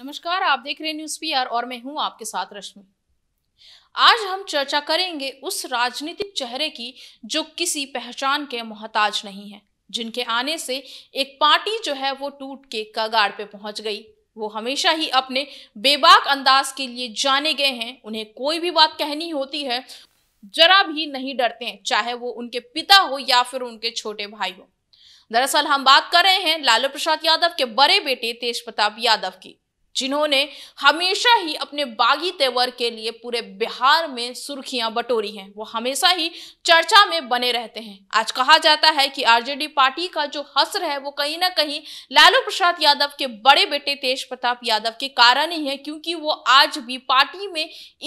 नमस्कार आप देख रहे हैं न्यूज पी और मैं हूं आपके साथ रश्मि आज हम चर्चा करेंगे उस राजनीतिक चेहरे की जो किसी पहचान के मोहताज नहीं है जिनके आने से एक पार्टी जो है वो टूट के कगार पे पहुंच गई वो हमेशा ही अपने बेबाक अंदाज के लिए जाने गए हैं उन्हें कोई भी बात कहनी होती है जरा भी नहीं डरते हैं चाहे वो उनके पिता हो या फिर उनके छोटे भाई हो दरअसल हम बात कर रहे हैं लालू प्रसाद यादव के बड़े बेटे तेज प्रताप यादव की जिन्होंने हमेशा ही अपने बागी तेवर के लिए पूरे बिहार में सुर्खियां बटोरी हैं वो हमेशा ही चर्चा में बने रहते हैं आज कहा जाता है कि आरजेडी पार्टी का जो हसर है वो कहीं ना कहीं लालू प्रसाद यादव के बड़े बेटे तेज प्रताप यादव के कारण ही है क्योंकि वो आज भी पार्टी में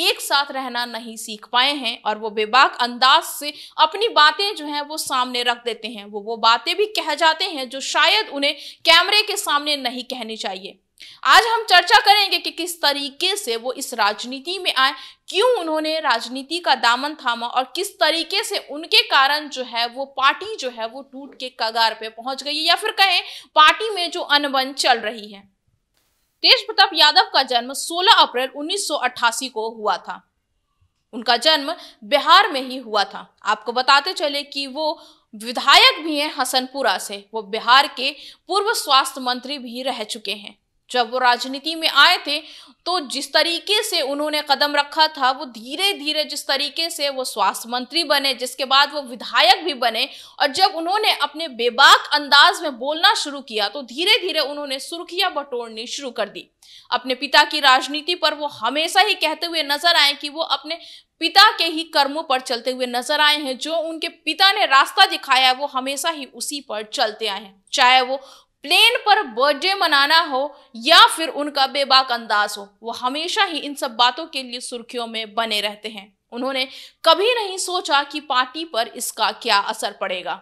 एक साथ रहना नहीं सीख पाए हैं और वो बेबाक अंदाज से अपनी बातें जो है वो सामने रख देते हैं वो वो बातें भी कह जाते हैं जो शायद उन्हें कैमरे के सामने नहीं कहनी चाहिए आज हम चर्चा करेंगे कि किस तरीके से वो इस राजनीति में आए क्यों उन्होंने राजनीति का दामन थामा और किस तरीके से उनके कारण जो है वो पार्टी जो है वो टूट के कगार पे पहुंच गई या फिर कहें पार्टी में जो अनबन चल रही है तेज प्रताप यादव का जन्म 16 अप्रैल 1988 को हुआ था उनका जन्म बिहार में ही हुआ था आपको बताते चले कि वो विधायक भी हैं हसनपुरा से वो बिहार के पूर्व स्वास्थ्य मंत्री भी रह चुके हैं जब वो राजनीति में आए थे तो जिस तरीके से उन्होंने कदम रखा था वो धीरे धीरे जिस तरीके से वो स्वास्थ्य मंत्री बने जिसके बाद वो विधायक भी बने और जब उन्होंने अपने बेबाक अंदाज में बोलना शुरू किया तो धीरे धीरे उन्होंने सुर्खियां बटोरनी शुरू कर दी अपने पिता की राजनीति पर वो हमेशा ही कहते हुए नजर आए कि वो अपने पिता के ही कर्मों पर चलते हुए नजर आए हैं जो उनके पिता ने रास्ता दिखाया है वो हमेशा ही उसी पर चलते आए हैं चाहे वो प्लेन पर बर्थडे मनाना हो या फिर उनका बेबाक अंदाज हो वो हमेशा ही इन सब बातों के लिए सुर्खियों में बने रहते हैं उन्होंने कभी नहीं सोचा कि पार्टी पर इसका क्या असर पड़ेगा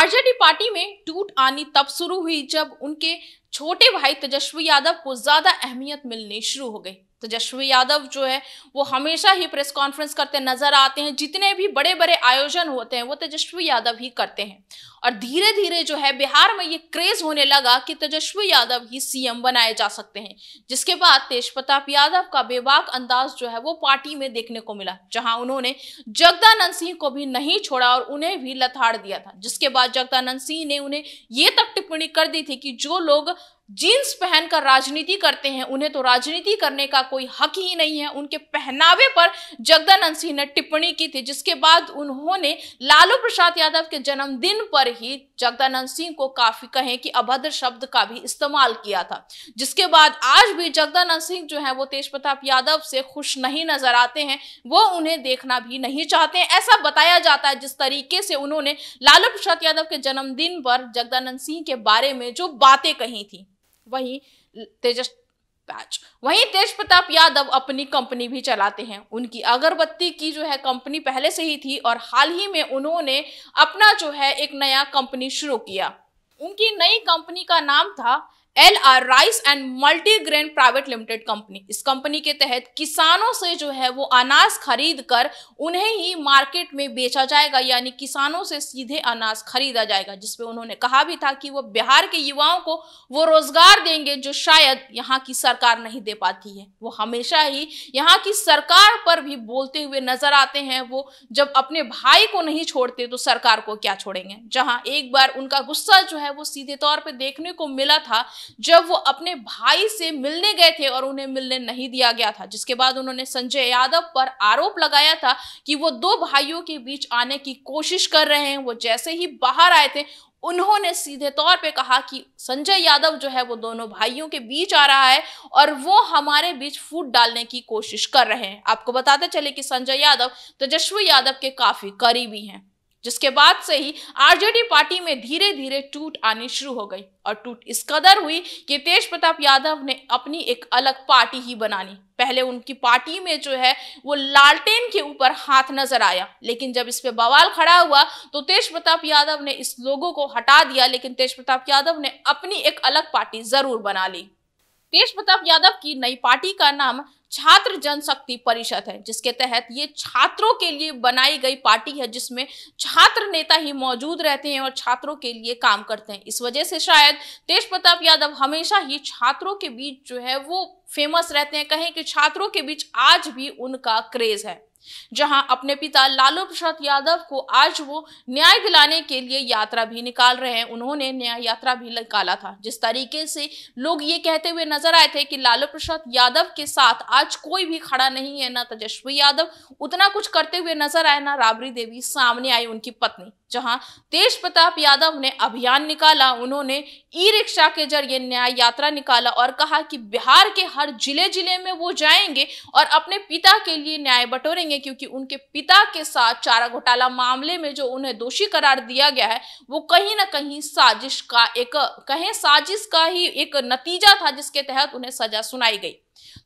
आरजेडी पार्टी में टूट आनी तब शुरू हुई जब उनके छोटे भाई तेजस्वी यादव को ज्यादा अहमियत मिलनी शुरू हो गई तेजस्वी तो यादव जो है वो हमेशा ही प्रेस कॉन्फ्रेंस करते नजर आते हैं जितने भी बड़े बड़े आयोजन होते हैं वो तेजस्वी यादव ही करते हैं और धीरे धीरे जो है बिहार में ये क्रेज होने लगा कि तेजस्वी यादव ही सीएम बनाए जा सकते हैं जिसके बाद तेज प्रताप यादव का बेबाक अंदाज जो है वो पार्टी में देखने को मिला जहां उन्होंने जगदानंद सिंह को भी नहीं छोड़ा और उन्हें भी लथाड़ दिया था जिसके बाद जगदानंद सिंह ने उन्हें ये तक टिप्पणी कर दी थी कि जो लोग जीन्स पहनकर राजनीति करते हैं उन्हें तो राजनीति करने का कोई हक ही नहीं है उनके पहनावे पर जगदानंद सिंह ने टिप्पणी की थी जिसके बाद उन्होंने लालू प्रसाद यादव के जन्मदिन पर ही जगदानंद सिंह को काफी कहें कि अभद्र शब्द का भी इस्तेमाल किया था जिसके बाद आज भी जगदानंद सिंह जो है वो तेज प्रताप यादव से खुश नहीं नजर आते हैं वो उन्हें देखना भी नहीं चाहते हैं ऐसा बताया जाता है जिस तरीके से उन्होंने लालू प्रसाद यादव के जन्मदिन पर जगदानंद सिंह के बारे में जो बातें कही थी वहीं तेजस पैच वहीं तेज प्रताप यादव अपनी कंपनी भी चलाते हैं उनकी अगरबत्ती की जो है कंपनी पहले से ही थी और हाल ही में उन्होंने अपना जो है एक नया कंपनी शुरू किया उनकी नई कंपनी का नाम था L R rice and multigrain private limited company इस कंपनी के तहत किसानों से जो है वो अनाज खरीद कर उन्हें ही मार्केट में बेचा जाएगा यानी किसानों से सीधे अनाज खरीदा जाएगा जिसपे उन्होंने कहा भी था कि वो बिहार के युवाओं को वो रोजगार देंगे जो शायद यहाँ की सरकार नहीं दे पाती है वो हमेशा ही यहाँ की सरकार पर भी बोलते हुए नजर आते हैं वो जब अपने भाई को नहीं छोड़ते तो सरकार को क्या छोड़ेंगे जहाँ एक बार उनका गुस्सा जो है वो सीधे तौर पर देखने को मिला था जब वो अपने भाई से मिलने गए थे और उन्हें मिलने नहीं दिया गया था जिसके बाद उन्होंने संजय यादव पर आरोप लगाया था कि वो दो भाइयों के बीच आने की कोशिश कर रहे हैं वो जैसे ही बाहर आए थे उन्होंने सीधे तौर पे कहा कि संजय यादव जो है वो दोनों भाइयों के बीच आ रहा है और वो हमारे बीच फूट डालने की कोशिश कर रहे हैं आपको बताते चले कि संजय यादव तेजस्वी तो यादव के काफी करीबी हैं जिसके बाद से ही आरजेडी पार्टी में धीरे धीरे टूट आनी शुरू हो गई और टूट इस कदर हुई कि तेज प्रताप यादव ने अपनी एक अलग पार्टी ही बनानी पहले उनकी पार्टी में जो है वो लालटेन के ऊपर हाथ नजर आया लेकिन जब इस पे बवाल खड़ा हुआ तो तेज प्रताप यादव ने इस लोगों को हटा दिया लेकिन तेज प्रताप यादव ने अपनी एक अलग पार्टी जरूर बना ली तेज प्रताप यादव की नई पार्टी का नाम छात्र जनशक्ति परिषद है जिसके तहत ये छात्रों के लिए बनाई गई पार्टी है जिसमें छात्र नेता ही मौजूद रहते हैं और छात्रों के लिए काम करते हैं इस वजह से शायद तेज प्रताप यादव हमेशा ही छात्रों के बीच जो है वो फेमस रहते हैं कहें कि छात्रों के बीच आज भी उनका क्रेज है जहां अपने पिता लालू प्रसाद यादव को आज वो न्याय दिलाने के लिए यात्रा भी निकाल रहे हैं उन्होंने न्याय यात्रा भी निकाला था जिस तरीके से लोग ये कहते हुए नजर आए थे कि लालू प्रसाद यादव के साथ आज कोई भी खड़ा नहीं है ना तेजस्वी यादव उतना कुछ करते हुए नजर आए ना राबड़ी देवी सामने आई उनकी पत्नी जहां तेज प्रताप यादव ने अभियान निकाला उन्होंने ई रिक्शा के जरिए न्याय यात्रा निकाला और कहा कि बिहार के हर जिले जिले में वो जाएंगे और अपने पिता के लिए न्याय बटोरेंगे करेंगे क्योंकि उनके पिता के साथ चारा घोटाला मामले में जो उन्हें दोषी करार दिया गया है वो कहीं ना कहीं साजिश का एक कहें साजिश का ही एक नतीजा था जिसके तहत उन्हें सजा सुनाई गई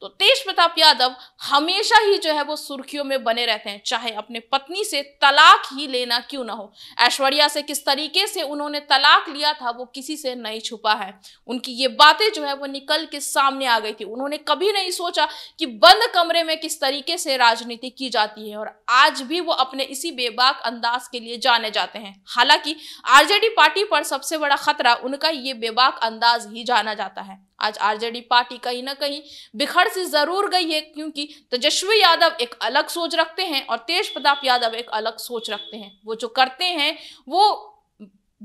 तो तेज प्रताप यादव हमेशा ही जो है वो सुर्खियों में बने रहते हैं चाहे अपने पत्नी से तलाक ही लेना क्यों ना हो ऐश्वर्या से किस तरीके से उन्होंने तलाक लिया था वो किसी से नहीं छुपा है उनकी ये बातें जो है वो निकल के सामने आ गई थी उन्होंने कभी नहीं सोचा कि बंद कमरे में किस तरीके से राजनीति की जाती है और आज भी वो अपने इसी बेबाक अंदाज के लिए जाने जाते हैं हालांकि आरजेडी पार्टी पर सबसे बड़ा खतरा उनका ये बेबाक अंदाज ही जाना जाता है आज आरजेडी पार्टी कहीं ना कहीं बिखर से जरूर गई है क्योंकि तेजस्वी यादव एक अलग सोच रखते हैं और तेज प्रताप यादव एक अलग सोच रखते हैं वो जो करते हैं वो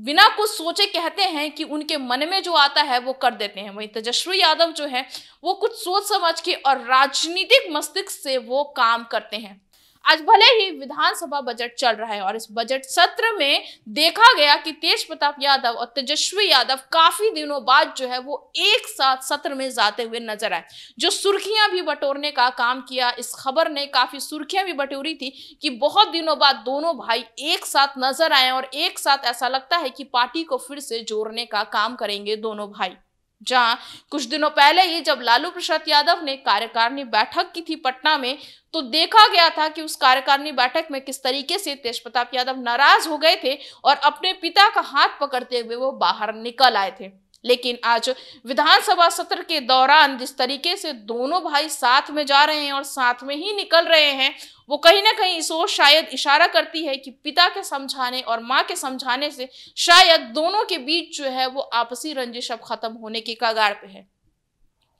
बिना कुछ सोचे कहते हैं कि उनके मन में जो आता है वो कर देते हैं वहीं तेजस्वी यादव जो है वो कुछ सोच समझ के और राजनीतिक मस्तिष्क से वो काम करते हैं आज भले ही विधानसभा बजट चल रहा है और इस बजट सत्र में देखा गया कि तेज प्रताप यादव और तेजस्वी यादव काफी दिनों बाद जो है वो एक साथ सत्र में जाते हुए नजर आए जो सुर्खियां भी बटोरने का काम किया इस खबर ने काफी सुर्खियां भी बटोरी थी कि बहुत दिनों बाद दोनों भाई एक साथ नजर आए और एक साथ ऐसा लगता है कि पार्टी को फिर से जोड़ने का काम करेंगे दोनों भाई जहां कुछ दिनों पहले ही जब लालू प्रसाद यादव ने कार्यकारिणी बैठक की थी पटना में तो देखा गया था कि उस कार्यकारिणी बैठक में किस तरीके से तेज प्रताप यादव नाराज हो गए थे और अपने पिता का हाथ पकड़ते हुए वो बाहर निकल आए थे लेकिन आज विधानसभा सत्र के दौरान जिस तरीके से दोनों भाई साथ में जा रहे हैं और साथ में ही निकल रहे हैं वो कहीं ना कहीं इस ओर शायद इशारा करती है कि पिता के समझाने और माँ के समझाने से शायद दोनों के बीच जो है वो आपसी रंजिश अब खत्म होने के कगार पे है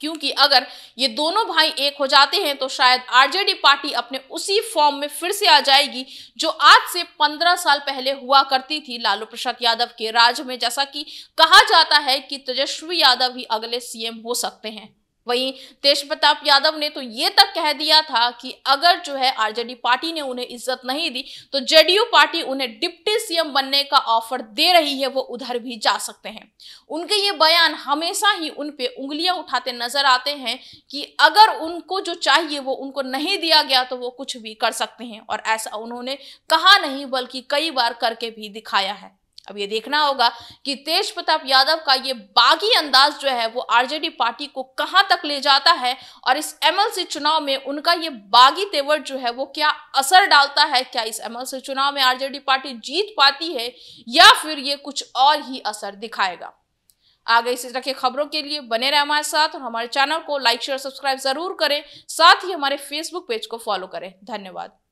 क्योंकि अगर ये दोनों भाई एक हो जाते हैं तो शायद आरजेडी पार्टी अपने उसी फॉर्म में फिर से आ जाएगी जो आज से पंद्रह साल पहले हुआ करती थी लालू प्रसाद यादव के राज्य में जैसा कि कहा जाता है कि तेजस्वी यादव ही अगले सीएम हो सकते हैं वहीं तेज प्रताप यादव ने तो ये तक कह दिया था कि अगर जो है आरजेडी पार्टी ने उन्हें इज्जत नहीं दी तो जेडीयू पार्टी उन्हें डिप्टी सीएम बनने का ऑफर दे रही है वो उधर भी जा सकते हैं उनके ये बयान हमेशा ही उन पे उंगलियां उठाते नजर आते हैं कि अगर उनको जो चाहिए वो उनको नहीं दिया गया तो वो कुछ भी कर सकते हैं और ऐसा उन्होंने कहा नहीं बल्कि कई बार करके भी दिखाया है अब ये देखना होगा कि तेज प्रताप यादव का ये बागी अंदाज जो है वो आरजेडी पार्टी को कहां तक ले जाता है और इस एमएलसी चुनाव में उनका ये बागी तेवर जो है वो क्या असर डालता है क्या इस एमएलसी चुनाव में आरजेडी पार्टी जीत पाती है या फिर ये कुछ और ही असर दिखाएगा आगे इसी तरह की खबरों के लिए बने रहे हमारे साथ और हमारे चैनल को लाइक शेयर सब्सक्राइब जरूर करें साथ ही हमारे फेसबुक पेज को फॉलो करें धन्यवाद